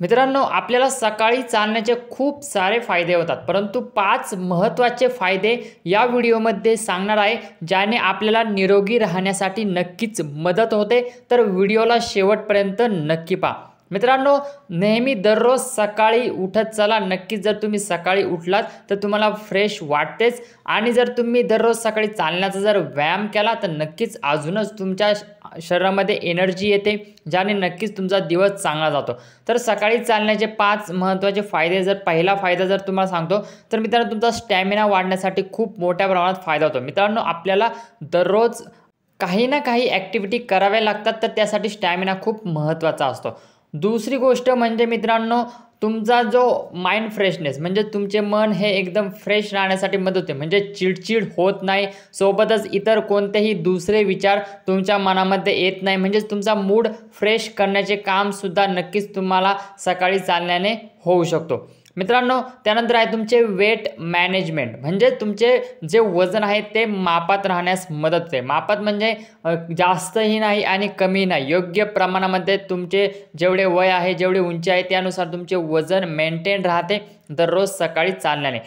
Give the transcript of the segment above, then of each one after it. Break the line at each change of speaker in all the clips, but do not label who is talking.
मित्रांनो आपल्याला सकाळी चालण्याचे खूप सारे फायदे होतात परंतु पाच महत्त्वाचे फायदे या व्हिडिओमध्ये सांगणार आहे ज्याने आपल्याला निरोगी राहण्यासाठी नक्कीच मदत होते तर व्हिडिओला शेवटपर्यंत नक्की पहा मित्रांनो नेहमी दररोज सकाळी उठत चला नक्कीच जर तुम्ही सकाळी उठलात तर तुम्हाला फ्रेश वाटतेच आणि जर तुम्ही दररोज सकाळी चालण्याचा जर व्यायाम केला तर नक्कीच अजूनच तुमच्या शरीरामध्ये एनर्जी येते ज्याने नक्कीच तुमचा दिवस चांगला जातो तर सकाळी चालण्याचे पाच महत्त्वाचे फायदे जर पहिला फायदा जर तुम्हाला सांगतो तर मित्रांनो तुमचा स्टॅमिना वाढण्यासाठी खूप मोठ्या प्रमाणात फायदा होतो मित्रांनो आपल्याला दररोज काही ना काही ॲक्टिव्हिटी कराव्या लागतात तर त्यासाठी स्टॅमिना खूप महत्त्वाचा असतो दुसरी गोष्ट म्हणजे मित्रांनो तुमचा जो माइंड फ्रेशनेस म्हणजे तुमचे मन हे एकदम फ्रेश राहण्यासाठी मदत होते म्हणजे चिडचिड होत नाही सोबतच इतर कोणतेही दुसरे विचार तुमच्या मनामध्ये येत नाही म्हणजेच तुमचा मूड फ्रेश करण्याचे कामसुद्धा नक्कीच तुम्हाला सकाळी चालण्याने होऊ शकतो मित्रांनो त्यानंतर आहे तुमचे वेट मॅनेजमेंट म्हणजे तुमचे जे वजन आहे ते मापात राहण्यास मदत ते मापात म्हणजे जास्तही नाही आणि कमी नाही योग्य प्रमाणामध्ये तुमचे जेवढे वय आहे जेवढी उंची आहे त्यानुसार तुमचे वजन मेंटेन राहते दररोज सकाळी चालण्याने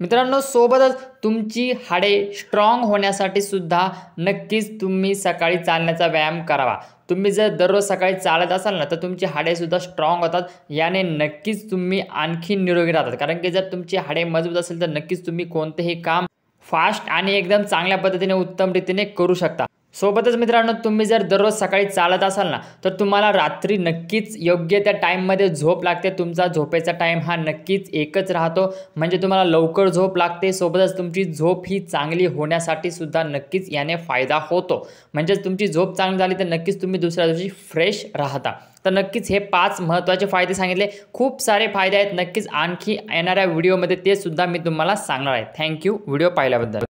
मित्रांनो सोबतच तुमची हाडे स्ट्रॉंग होण्यासाठी सुद्धा नक्कीच तुम्ही सकाळी चालण्याचा व्यायाम करावा तुम्ही जर दररोज सकाळी चालत असाल ना तर तुमची हाडेसुद्धा स्ट्रॉंग होतात याने नक्कीच तुम्ही आणखी निरोगी राहतात कारण की जर तुमची हाडे मजबूत असेल तर नक्कीच तुम्ही कोणतेही काम फास्ट आणि एकदम चांगल्या पद्धतीने उत्तम रीतीने करू शकता सोबतच मित्रांनो तुम्ही जर दररोज सकाळी चालत असाल ना तर तुम्हाला रात्री नक्कीच योग्य त्या टाईममध्ये झोप लागते तुमचा झोपेचा टाईम हा नक्कीच एकच राहतो म्हणजे तुम्हाला लवकर झोप लागते सोबतच तुमची झोप ही चांगली होण्यासाठी सुद्धा नक्कीच याने फायदा होतो म्हणजेच तुमची झोप चांगली झाली तर नक्कीच तुम्ही दुसऱ्या दिवशी फ्रेश राहता तर नक्कीच हे पाच महत्त्वाचे फायदे सांगितले खूप सारे फायदे आहेत नक्कीच आणखी येणाऱ्या व्हिडिओमध्ये ते सुद्धा मी तुम्हाला सांगणार आहे थँक्यू व्हिडिओ पाहिल्याबद्दल